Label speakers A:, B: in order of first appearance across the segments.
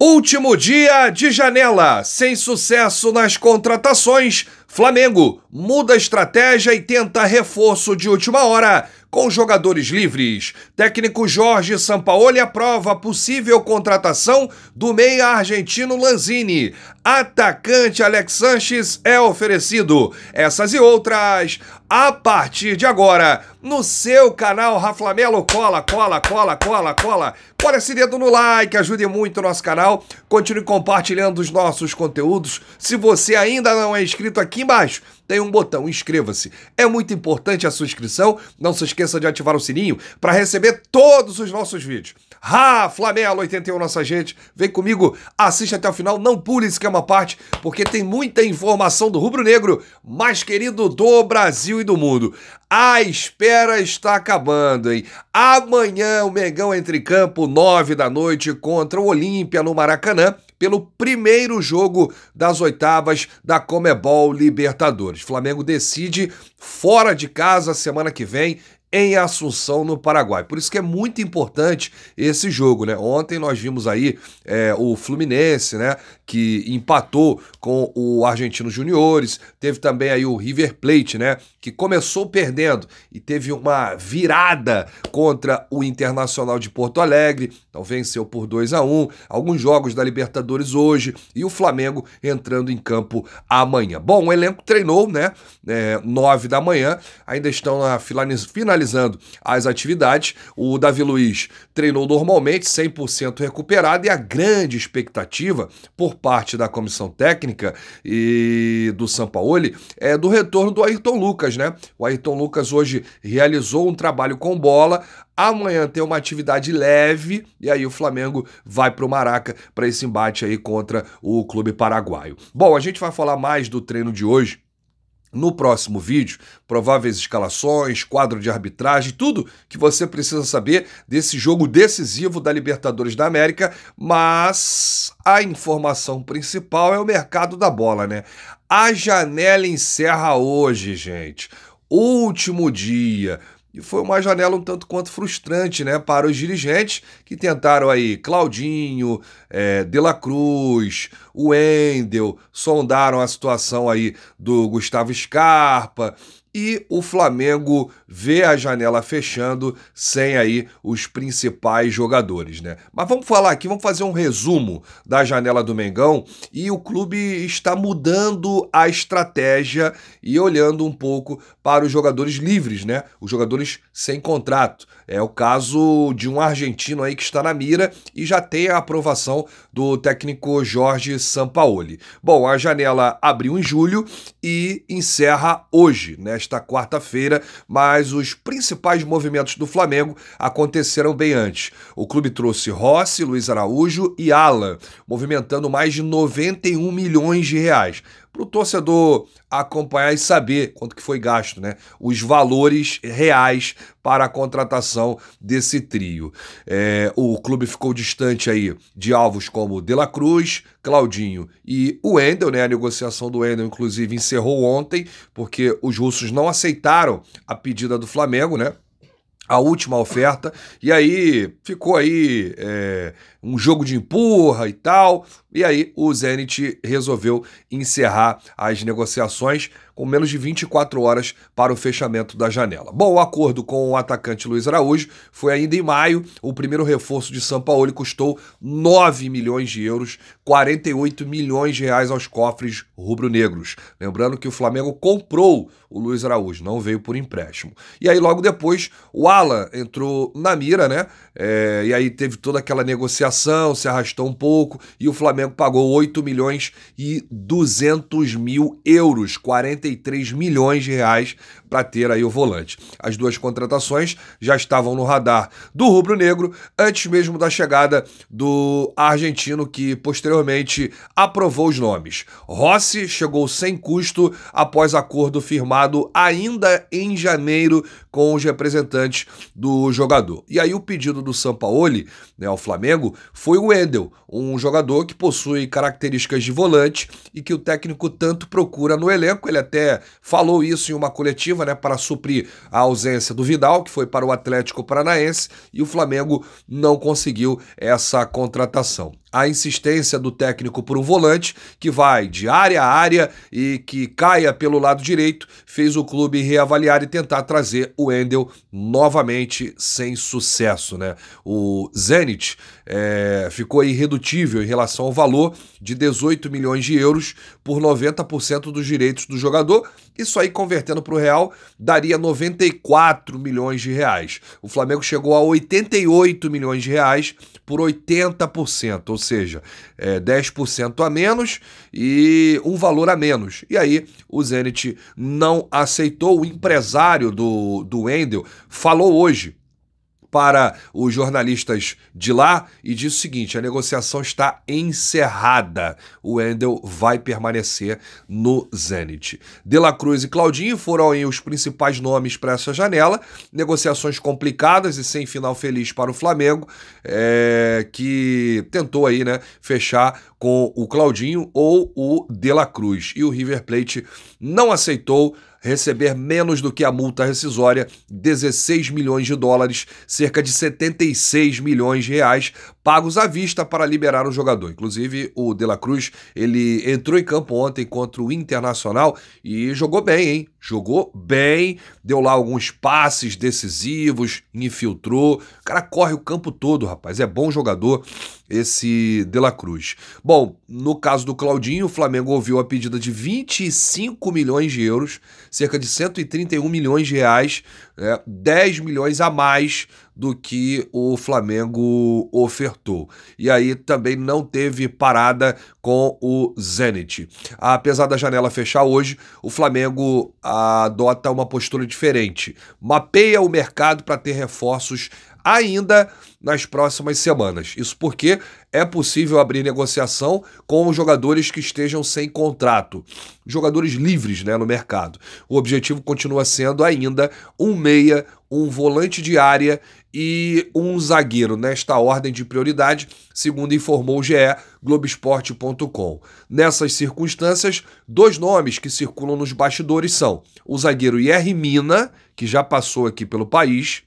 A: Último dia de janela, sem sucesso nas contratações, Flamengo muda estratégia e tenta reforço de última hora com jogadores livres. Técnico Jorge Sampaoli aprova possível contratação do meia argentino Lanzini. Atacante Alex Sanches é oferecido. Essas e outras a partir de agora no seu canal Raflamelo. Cola, cola, cola, cola, cola. Cola esse dedo no like, ajude muito o nosso canal. Continue compartilhando os nossos conteúdos. Se você ainda não é inscrito aqui embaixo, tem um botão inscreva-se. É muito importante a sua inscrição. Não se esqueça de ativar o sininho para receber todos os nossos vídeos. Ah, Flamengo 81, nossa gente. Vem comigo, assiste até o final, não pule esquema parte, porque tem muita informação do rubro-negro mais querido do Brasil e do mundo. A espera está acabando, hein? Amanhã o Mengão entre campo, 9 da noite, contra o Olímpia no Maracanã, pelo primeiro jogo das oitavas da Comebol Libertadores. Flamengo decide fora de casa semana que vem em Assunção, no Paraguai. Por isso que é muito importante esse jogo, né? Ontem nós vimos aí é, o Fluminense, né? que empatou com o Argentino Juniores, teve também aí o River Plate, né, que começou perdendo e teve uma virada contra o Internacional de Porto Alegre, então venceu por 2 a 1, alguns jogos da Libertadores hoje e o Flamengo entrando em campo amanhã. Bom, o elenco treinou, né, é, 9 da manhã, ainda estão finalizando as atividades, o Davi Luiz treinou normalmente, 100% recuperado e a grande expectativa por parte da comissão técnica e do Sampaoli é do retorno do Ayrton Lucas, né? O Ayrton Lucas hoje realizou um trabalho com bola, Amanhã tem uma atividade leve e aí o Flamengo vai para o Maraca para esse embate aí contra o clube paraguaio. Bom, a gente vai falar mais do treino de hoje no próximo vídeo, prováveis escalações, quadro de arbitragem, tudo que você precisa saber desse jogo decisivo da Libertadores da América, mas a informação principal é o mercado da bola, né? A janela encerra hoje, gente. Último dia e foi uma janela um tanto quanto frustrante né, para os dirigentes que tentaram aí Claudinho, é, De La Cruz, Wendel, sondaram a situação aí do Gustavo Scarpa e o Flamengo vê a janela fechando sem aí os principais jogadores, né? Mas vamos falar aqui, vamos fazer um resumo da janela do Mengão e o clube está mudando a estratégia e olhando um pouco para os jogadores livres, né? Os jogadores sem contrato. É o caso de um argentino aí que está na mira e já tem a aprovação do técnico Jorge Sampaoli. Bom, a janela abriu em julho e encerra hoje, nesta nesta quarta-feira, mas os principais movimentos do Flamengo aconteceram bem antes. O clube trouxe Rossi, Luiz Araújo e Alan, movimentando mais de 91 milhões de reais para o torcedor acompanhar e saber quanto que foi gasto, né? Os valores reais para a contratação desse trio. É, o clube ficou distante aí de alvos como De La Cruz, Claudinho e o Wendel, né? A negociação do Wendel, inclusive, encerrou ontem, porque os russos não aceitaram a pedida do Flamengo, né? a última oferta, e aí ficou aí é, um jogo de empurra e tal. E aí o Zenit resolveu encerrar as negociações com menos de 24 horas para o fechamento da janela. Bom, o acordo com o atacante Luiz Araújo foi ainda em maio. O primeiro reforço de São Paulo custou 9 milhões de euros, 48 milhões de reais aos cofres rubro-negros. Lembrando que o Flamengo comprou o Luiz Araújo, não veio por empréstimo. E aí logo depois o Alan entrou na mira, né? É, e aí teve toda aquela negociação negociação, se arrastou um pouco e o Flamengo pagou 8 milhões e 200 mil euros, 43 milhões de reais para ter aí o volante. As duas contratações já estavam no radar do rubro-negro antes mesmo da chegada do argentino que posteriormente aprovou os nomes. Rossi chegou sem custo após acordo firmado ainda em janeiro com os representantes do jogador. E aí o pedido do Sampaoli, né, ao Flamengo, foi o Wendel, um jogador que possui características de volante e que o técnico tanto procura no elenco. Ele até falou isso em uma coletiva, né, para suprir a ausência do Vidal, que foi para o Atlético Paranaense, e o Flamengo não conseguiu essa contratação a insistência do técnico por um volante que vai de área a área e que caia pelo lado direito fez o clube reavaliar e tentar trazer o Endel novamente sem sucesso. Né? O Zenit é, ficou irredutível em relação ao valor de 18 milhões de euros por 90% dos direitos do jogador. Isso aí, convertendo para o real, daria 94 milhões de reais. O Flamengo chegou a 88 milhões de reais por 80% ou seja, é, 10% a menos e um valor a menos. E aí o Zenit não aceitou. O empresário do, do Wendel falou hoje para os jornalistas de lá e diz o seguinte: a negociação está encerrada. O Wendel vai permanecer no Zenit. De La Cruz e Claudinho foram aí os principais nomes para essa janela. Negociações complicadas e sem final feliz para o Flamengo, é, que tentou aí, né, fechar com o Claudinho ou o De La Cruz. E o River Plate não aceitou receber menos do que a multa rescisória, 16 milhões de dólares, cerca de 76 milhões de reais, pagos à vista para liberar o jogador. Inclusive, o De La Cruz, ele entrou em campo ontem contra o Internacional e jogou bem, hein? Jogou bem, deu lá alguns passes decisivos, infiltrou. O cara corre o campo todo, rapaz. É bom jogador esse De La Cruz. Bom, no caso do Claudinho, o Flamengo ouviu a pedida de 25 milhões de euros, cerca de 131 milhões de reais, né? 10 milhões a mais do que o Flamengo ofertou. E aí também não teve parada com o Zenit. Apesar da janela fechar hoje, o Flamengo adota uma postura diferente. Mapeia o mercado para ter reforços ainda nas próximas semanas. Isso porque é possível abrir negociação com jogadores que estejam sem contrato, jogadores livres né, no mercado. O objetivo continua sendo ainda um meia, um volante de área e um zagueiro nesta ordem de prioridade, segundo informou o GE Globoesporte.com. Nessas circunstâncias, dois nomes que circulam nos bastidores são o zagueiro Yerry Mina, que já passou aqui pelo país,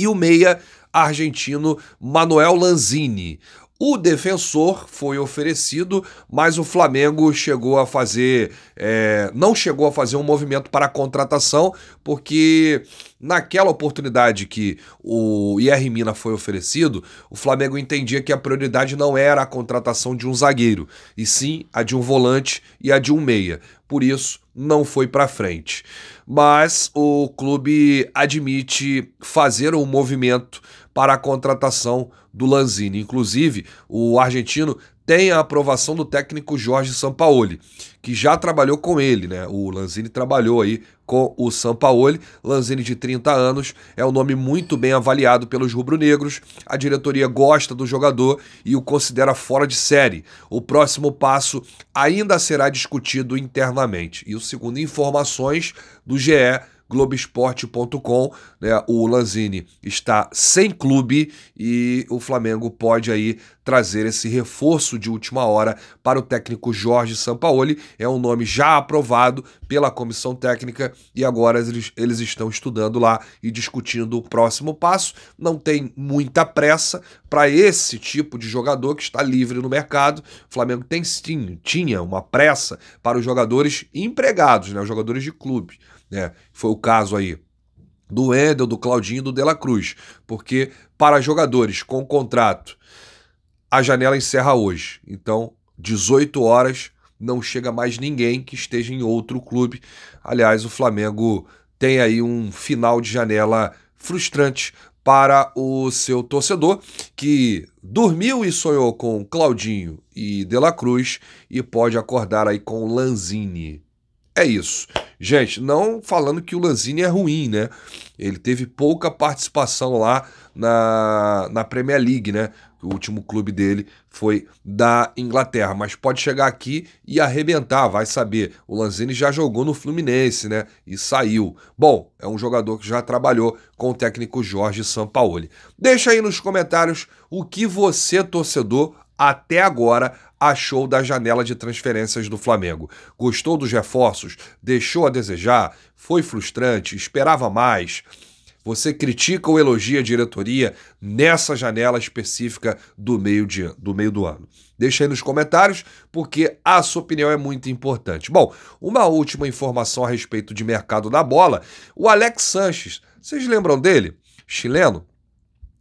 A: e o meia argentino Manuel Lanzini. O defensor foi oferecido, mas o Flamengo chegou a fazer. É, não chegou a fazer um movimento para a contratação, porque naquela oportunidade que o IR Mina foi oferecido, o Flamengo entendia que a prioridade não era a contratação de um zagueiro, e sim a de um volante e a de um meia por isso não foi para frente. Mas o clube admite fazer um movimento para a contratação do Lanzini. Inclusive, o argentino tem a aprovação do técnico Jorge Sampaoli, que já trabalhou com ele, né? O Lanzini trabalhou aí com o Sampaoli. Lanzini, de 30 anos, é um nome muito bem avaliado pelos rubro-negros. A diretoria gosta do jogador e o considera fora de série. O próximo passo ainda será discutido internamente. E o segundo informações do GE Globoesporte.com, né? O Lanzini está sem clube e o Flamengo pode aí trazer esse reforço de última hora para o técnico Jorge Sampaoli. É um nome já aprovado pela comissão técnica e agora eles, eles estão estudando lá e discutindo o próximo passo. Não tem muita pressa para esse tipo de jogador que está livre no mercado. O Flamengo tem sim, tinha uma pressa para os jogadores empregados, né, os jogadores de clube. Né? Foi o caso aí do Wendel, do Claudinho do Dela Cruz, porque para jogadores com contrato, a janela encerra hoje. Então, 18 horas, não chega mais ninguém que esteja em outro clube. Aliás, o Flamengo tem aí um final de janela frustrante para o seu torcedor que dormiu e sonhou com Claudinho e Dela Cruz e pode acordar aí com Lanzini. É isso. Gente, não falando que o Lanzini é ruim, né? Ele teve pouca participação lá na, na Premier League, né? O último clube dele foi da Inglaterra, mas pode chegar aqui e arrebentar, vai saber. O Lanzini já jogou no Fluminense, né? E saiu. Bom, é um jogador que já trabalhou com o técnico Jorge Sampaoli. Deixa aí nos comentários o que você, torcedor, até agora achou da janela de transferências do Flamengo. Gostou dos reforços? Deixou a desejar? Foi frustrante? Esperava mais? Você critica ou elogia a diretoria nessa janela específica do meio, de, do meio do ano? Deixa aí nos comentários, porque a sua opinião é muito importante. Bom, uma última informação a respeito de mercado da bola: o Alex Sanches, vocês lembram dele? Chileno,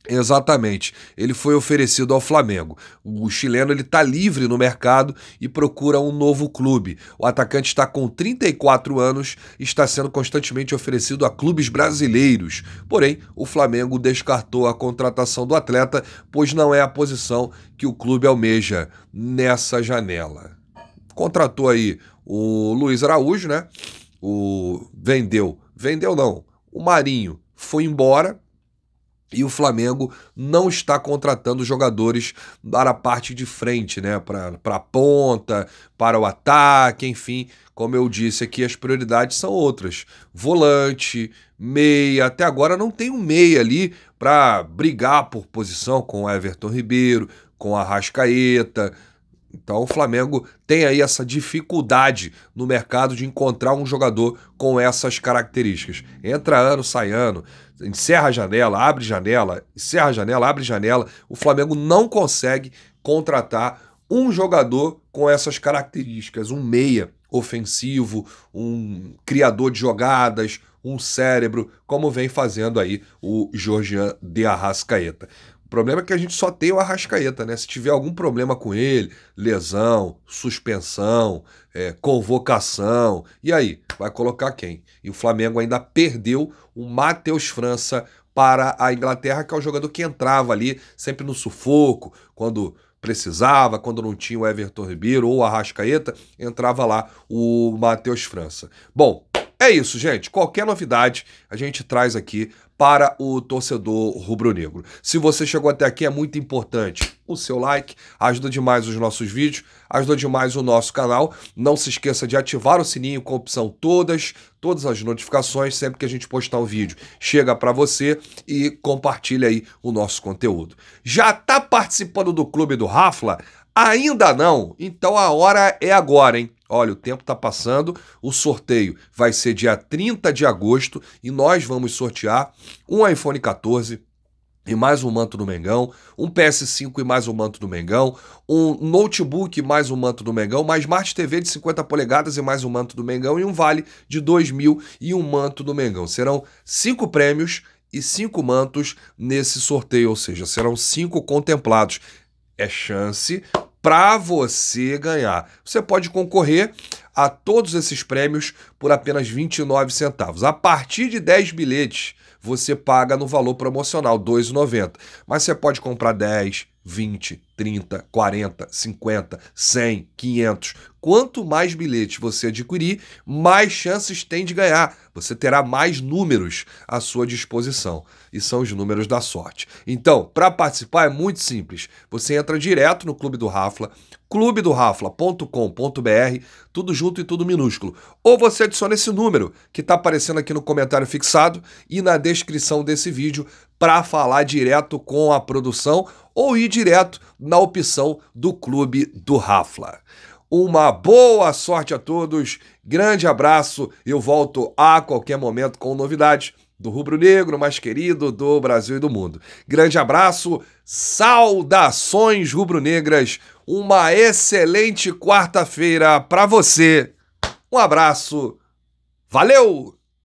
A: Exatamente. Ele foi oferecido ao Flamengo. O chileno ele está livre no mercado e procura um novo clube. O atacante está com 34 anos e está sendo constantemente oferecido a clubes brasileiros. Porém, o Flamengo descartou a contratação do atleta, pois não é a posição que o clube almeja nessa janela. Contratou aí o Luiz Araújo, né? O vendeu, vendeu não. O Marinho foi embora e o Flamengo não está contratando jogadores para a parte de frente, né? Para a ponta, para o ataque, enfim. Como eu disse aqui, as prioridades são outras. Volante, meia. Até agora não tem um meia ali para brigar por posição com o Everton Ribeiro, com a Rascaeta. Então o Flamengo tem aí essa dificuldade no mercado de encontrar um jogador com essas características. Entra ano, sai ano encerra a janela, abre janela, encerra a janela, abre janela. O Flamengo não consegue contratar um jogador com essas características, um meia ofensivo, um criador de jogadas, um cérebro, como vem fazendo aí o Jorge de Arrascaeta. O problema é que a gente só tem o Arrascaeta, né? Se tiver algum problema com ele, lesão, suspensão, é, convocação, e aí? Vai colocar quem? E o Flamengo ainda perdeu o Matheus França para a Inglaterra, que é o jogador que entrava ali sempre no sufoco, quando precisava, quando não tinha o Everton Ribeiro ou o Arrascaeta, entrava lá o Matheus França. Bom, é isso, gente. Qualquer novidade a gente traz aqui para o torcedor rubro-negro. Se você chegou até aqui, é muito importante o seu like, ajuda demais os nossos vídeos, ajuda demais o nosso canal. Não se esqueça de ativar o sininho com a opção todas, todas as notificações, sempre que a gente postar um vídeo, chega para você e compartilha aí o nosso conteúdo. Já está participando do clube do Rafla? Ainda não? Então a hora é agora, hein? Olha, o tempo está passando, o sorteio vai ser dia 30 de agosto e nós vamos sortear um iPhone 14 e mais um manto do Mengão, um PS5 e mais um manto do Mengão, um notebook e mais um manto do Mengão, uma Smart TV de 50 polegadas e mais um manto do Mengão e um vale de 2 mil e um manto do Mengão. Serão cinco prêmios e cinco mantos nesse sorteio, ou seja, serão cinco contemplados é chance para você ganhar. Você pode concorrer a todos esses prêmios por apenas 29 centavos. A partir de 10 bilhetes, você paga no valor promocional, 2,90. Mas você pode comprar 10, 20, 30, 40, 50, 100, 500. Quanto mais bilhetes você adquirir, mais chances tem de ganhar. Você terá mais números à sua disposição. E são os números da sorte. Então, para participar é muito simples. Você entra direto no Clube do Rafla, clubedoRafla.com.br, tudo junto e tudo minúsculo. Ou você adiciona esse número que está aparecendo aqui no comentário fixado e na descrição desse vídeo para falar direto com a produção ou ir direto na opção do Clube do Rafla. Uma boa sorte a todos, grande abraço, eu volto a qualquer momento com novidades do rubro negro mais querido do Brasil e do mundo. Grande abraço, saudações rubro-negras, uma excelente quarta-feira para você. Um abraço, valeu!